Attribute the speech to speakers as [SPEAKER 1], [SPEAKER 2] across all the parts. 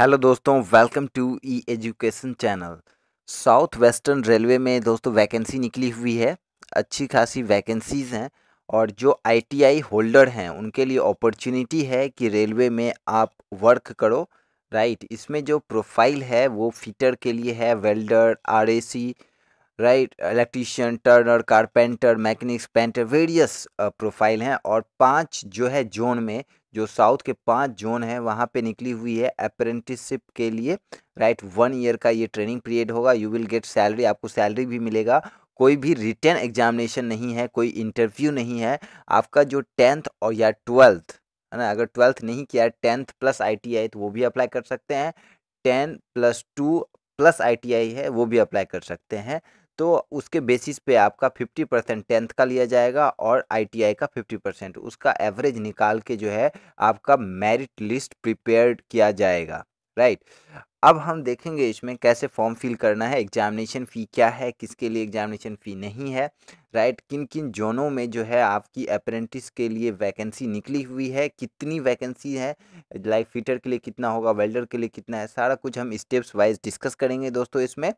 [SPEAKER 1] Hello दोस्तों welcome to E education channel south western railway में दोस्तों वैकेंसी निकली हुई है अच्छी खासी वैकेंसीज़ हैं और जो आईटीआई होल्डर हैं उनके लिए अपॉर्चुनिटी है कि रेलवे में आप वर्क करो राइट इसमें जो प्रोफाइल है वो फिटर के लिए है welder RAC right electrician turner carpenter mechanics painter various profile हैं और पाँच जो है जोन में जो साउथ के पांच जोन हैं वहाँ पे निकली हुई है अप्रेंटिसशिप के लिए राइट वन ईयर का ये ट्रेनिंग पीरियड होगा यू विल गेट सैलरी आपको सैलरी भी मिलेगा कोई भी रिटर्न एग्जामिनेशन नहीं है कोई इंटरव्यू नहीं है आपका जो टेंथ और या ट्वेल्थ है ना अगर ट्वेल्थ नहीं किया टेंथ प्लस आई तो वो भी अप्लाई कर सकते हैं टेन प्लस टू प्लस आई है वो भी अप्लाई कर सकते हैं तो उसके बेसिस पे आपका फिफ्टी परसेंट टेंथ का लिया जाएगा और आईटीआई का फिफ्टी परसेंट उसका एवरेज निकाल के जो है आपका मेरिट लिस्ट प्रिपेयर्ड किया जाएगा राइट अब हम देखेंगे इसमें कैसे फॉर्म फिल करना है एग्जामिनेशन फ़ी क्या है किसके लिए एग्जामिनेशन फ़ी नहीं है राइट किन किन जोनों में जो है आपकी अप्रेंटिस के लिए वैकेंसी निकली हुई है कितनी वैकेंसी है लाइक फिटर के लिए कितना होगा वेल्डर के लिए कितना है सारा कुछ हम स्टेप्स वाइज डिस्कस करेंगे दोस्तों इसमें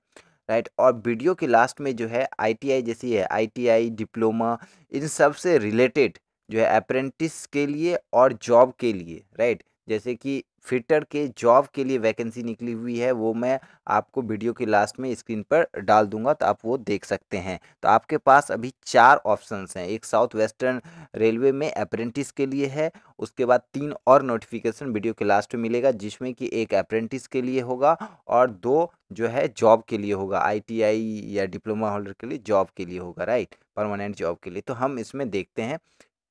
[SPEAKER 1] राइट और वीडियो के लास्ट में जो है आईटीआई जैसी है आईटीआई डिप्लोमा इन सब से रिलेटेड जो है अप्रेंटिस के लिए और जॉब के लिए राइट जैसे कि फिटर के जॉब के लिए वैकेंसी निकली हुई है वो मैं आपको वीडियो के लास्ट में स्क्रीन पर डाल दूंगा तो आप वो देख सकते हैं तो आपके पास अभी चार ऑप्शंस हैं एक साउथ वेस्टर्न रेलवे में अप्रेंटिस के लिए है उसके बाद तीन और नोटिफिकेशन वीडियो के लास्ट में मिलेगा जिसमें कि एक अप्रेंटिस के लिए होगा और दो जो है जॉब के लिए होगा आई या डिप्लोमा होल्डर के लिए जॉब के लिए होगा राइट परमानेंट जॉब के लिए तो हम इसमें देखते हैं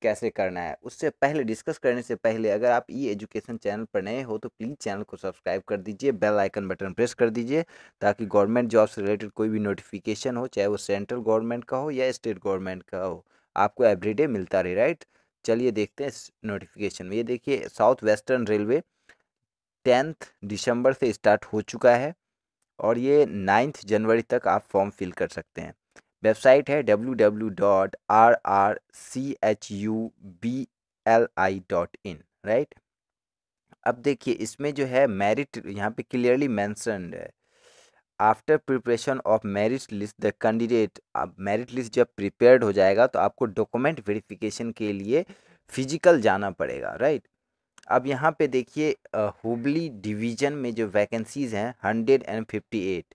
[SPEAKER 1] कैसे करना है उससे पहले डिस्कस करने से पहले अगर आप ई एजुकेशन चैनल पर नए हो तो प्लीज़ चैनल को सब्सक्राइब कर दीजिए बेल आइकन बटन प्रेस कर दीजिए ताकि गवर्नमेंट जॉब से रिलेटेड कोई भी नोटिफिकेशन हो चाहे वो सेंट्रल गवर्नमेंट का हो या स्टेट गवर्नमेंट का हो आपको एवरीडे मिलता रहे राइट चलिए देखते हैं नोटिफिकेशन में ये देखिए साउथ वेस्टर्न रेलवे टेंथ दिसंबर से स्टार्ट हो चुका है और ये नाइन्थ जनवरी तक आप फॉर्म फिल कर सकते हैं वेबसाइट है W W dot R R C H U B L I dot in right अब देखिए इसमें जो है मेरिट यहाँ पे क्लियरली मैंसनड है after preparation of merit list the candidate अब मेरिट लिस्ट जब प्रिपेयर्ड हो जाएगा तो आपको डॉक्यूमेंट वेरिफिकेशन के लिए फिजिकल जाना पड़ेगा राइट अब यहाँ पे देखिए हुबली डिवीजन में जो वैकेंसीज़ हैं हंड्रेड एंड फिफ्टी एट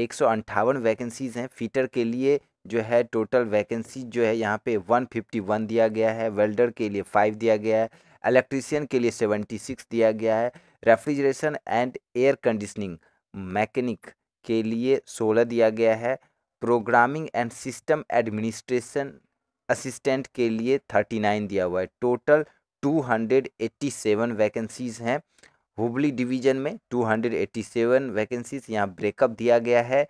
[SPEAKER 1] एक सौ अंठावन वैकेंसीज़ हैं फीटर के लिए जो है टोटल वैकेंसी जो है यहाँ पे 151 दिया गया है वेल्डर के लिए फाइव दिया गया है इलेक्ट्रीशियन के लिए 76 दिया गया है refrigeration and air conditioning mechanic के लिए 16 दिया गया है programming and system administration assistant के लिए 39 दिया हुआ है टोटल 287 वैकेंसीज़ हैं हुबली डिवीजन में 287 वैकेंसीज यहाँ ब्रेकअप दिया गया है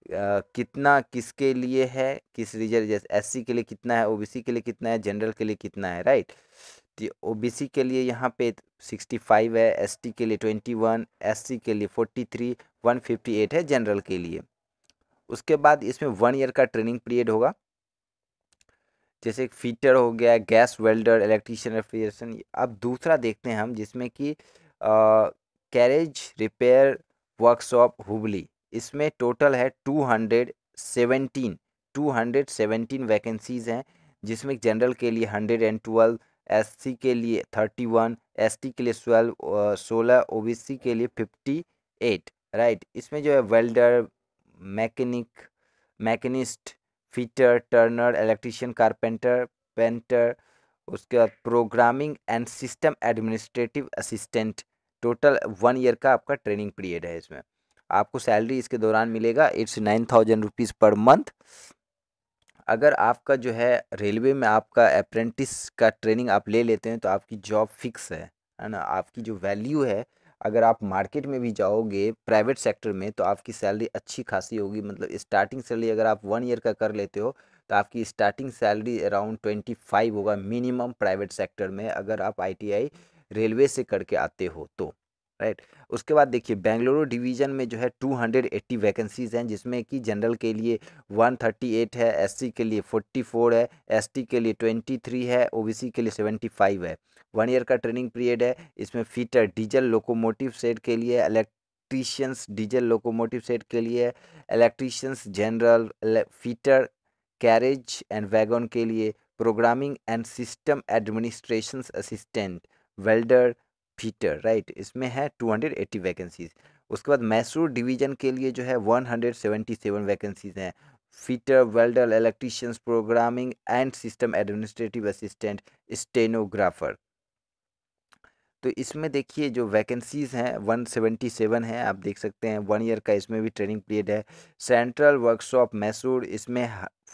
[SPEAKER 1] Uh, कितना किसके लिए है किस रीजन जैसे एस के लिए कितना है ओबीसी के लिए कितना है जनरल के लिए कितना है राइट तो ओबीसी के लिए यहाँ पे 65 है एसटी के लिए 21 एससी के लिए 43 158 है जनरल के लिए उसके बाद इसमें वन ईयर का ट्रेनिंग पीरियड होगा जैसे फीटर हो गया गैस वेल्डर इलेक्ट्रीशियन अब दूसरा देखते हैं हम जिसमें कि कैरेज रिपेयर वर्कशॉप हुबली इसमें टोटल है two hundred seventeen two hundred seventeen vacancies हैं जिसमें जनरल के लिए hundred and twelve S C के लिए थर्टी वन एस टी के लिए ट्वेल्व सोलह ओ बी सी के लिए फिफ्टी एट राइट इसमें जो है welder mechanic machinist fitter turner electrician carpenter painter उसके बाद programming and system administrative assistant total one year का आपका ट्रेनिंग पीरियड है इसमें आपको सैलरी इसके दौरान मिलेगा it's nine thousand rupees per month अगर आपका जो है रेलवे में आपका अप्रेंटिस का ट्रेनिंग आप ले लेते हैं तो आपकी जॉब फिक्स है है ना आपकी जो वैल्यू है अगर आप मार्केट में भी जाओगे प्राइवेट सेक्टर में तो आपकी सैलरी अच्छी खासी होगी मतलब स्टार्टिंग सैलरी अगर आप वन ईयर का कर लेते हो तो आपकी starting salary around twenty five होगा मिनिमम प्राइवेट सेक्टर में अगर आप आई रेलवे से करके आते हो तो राइट उसके बाद देखिए बेंगलुरु डिवीज़न में जो है 280 वैकेंसीज़ हैं जिसमें कि जनरल के लिए 138 है एससी के लिए 44 है एसटी के लिए 23 है ओबीसी के लिए 75 है वन ईयर का ट्रेनिंग पीरियड है इसमें फीटर डीजल लोकोमोटिव सेट के लिए इलेक्ट्रीशियंस डीजल लोकोमोटिव सेट के लिए electricians general fitter carriage and wagon के लिए programming and system administration assistant welder fitter right इसमें है 280 वैकेंसीज उसके बाद मैसूर डिवीजन के लिए जो है 177 वैकेंसीज हैं fitter welder electricians programming and system administrative assistant stenographer तो इसमें देखिए जो वैकेंसीज़ हैं वन सेवेंटी सेवन है आप देख सकते हैं वन ईयर का इसमें भी ट्रेनिंग पीरियड है सेंट्रल वर्कशॉप मैसूर इसमें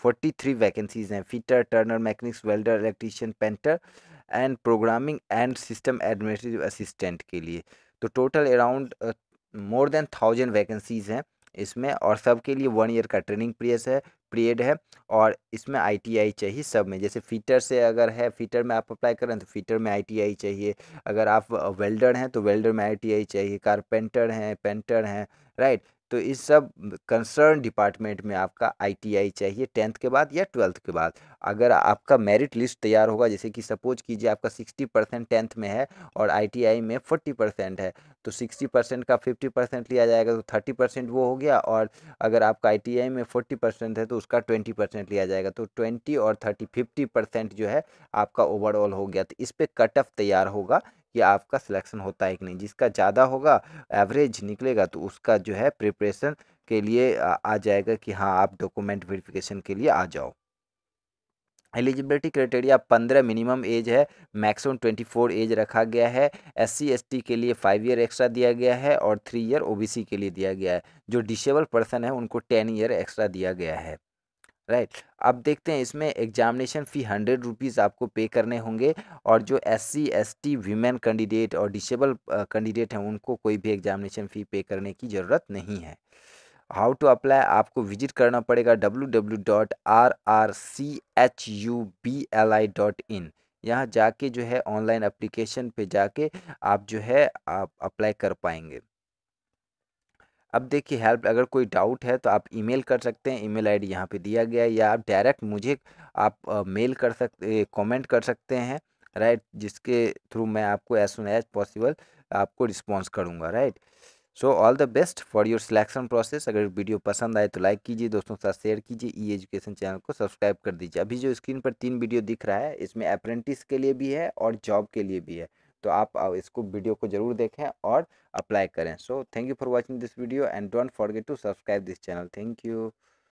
[SPEAKER 1] फोर्टी थ्री वैकेंसीज़ हैं fitter turner mechanics welder electrician painter and programming and system administrative assistant के लिए तो total around more than thousand vacancies हैं इसमें और सब के लिए वन ईयर का ट्रेनिंग पीरियस है पीरियड है और इसमें आईटीआई चाहिए सब में जैसे फीटर से अगर है फीटर में आप अप्लाई करें तो फीटर में आईटीआई चाहिए अगर आप वेल्डर हैं तो वेल्डर में आईटीआई चाहिए कारपेंटर हैं पेंटर हैं राइट तो इस सब कंसर्न डिपार्टमेंट में आपका आईटीआई चाहिए टेंथ के बाद या ट्वेल्थ के बाद अगर आपका मेरिट लिस्ट तैयार होगा जैसे कि सपोज कीजिए आपका सिक्सटी परसेंट टेंथ में है और आईटीआई में फोर्टी परसेंट है तो सिक्सटी परसेंट का फिफ्टी परसेंट लिया जाएगा तो थर्टी परसेंट वो हो गया और अगर आपका आई में फोर्टी परसेंट है तो उसका ट्वेंटी परसेंट लिया जाएगा तो ट्वेंटी और थर्टी फिफ्टी परसेंट जो है आपका ओवरऑल हो गया तो इस पर कट ऑफ तैयार होगा कि आपका सिलेक्शन होता है कि नहीं जिसका ज़्यादा होगा एवरेज निकलेगा तो उसका जो है प्रिपरेशन के लिए आ जाएगा कि हाँ आप डॉक्यूमेंट वेरिफिकेशन के लिए आ जाओ एलिजिबिलिटी क्राइटेरिया पंद्रह मिनिमम एज है मैक्सिमम ट्वेंटी फोर एज रखा गया है एस सी के लिए फाइव ईयर एक्स्ट्रा दिया गया है और थ्री ईयर ओबीसी के लिए दिया गया है जो डिसेबल पर्सन है उनको टेन ईयर एक्स्ट्रा दिया गया है राइट right. अब देखते हैं इसमें एग्जामिनेशन फ़ी हंड्रेड रुपीज़ आपको पे करने होंगे और जो S C S T women candidate और डिसेबल कैंडिडेट हैं उनको कोई भी एग्जामिनेशन फ़ी पे करने की ज़रूरत नहीं है हाउ टू अप्लाई आपको विजिट करना पड़ेगा W W dot R R C H U B L I dot in यहाँ जाके जो है ऑनलाइन अप्लीकेशन पे जाके आप जो है आप अप्लाई कर पाएंगे अब देखिए हेल्प अगर कोई डाउट है तो आप ईमेल कर सकते हैं ईमेल आईडी यहाँ पर दिया गया है या आप डायरेक्ट मुझे आप मेल कर सकते कमेंट कर सकते हैं राइट जिसके थ्रू मैं आपको एज सुन एज पॉसिबल आपको रिस्पॉन्स करूँगा right so all the best for your selection process अगर वीडियो पसंद आए तो लाइक कीजिए दोस्तों के साथ शेयर कीजिए ई एजुकेशन चैनल को सब्सक्राइब कर दीजिए अभी जो स्क्रीन पर तीन वीडियो दिख रहा है इसमें अप्रेंटिस के लिए भी है और जॉब के लिए भी है तो आप इसको वीडियो को ज़रूर देखें और अप्लाई करें so thank you for watching this video and don't forget to subscribe this channel thank you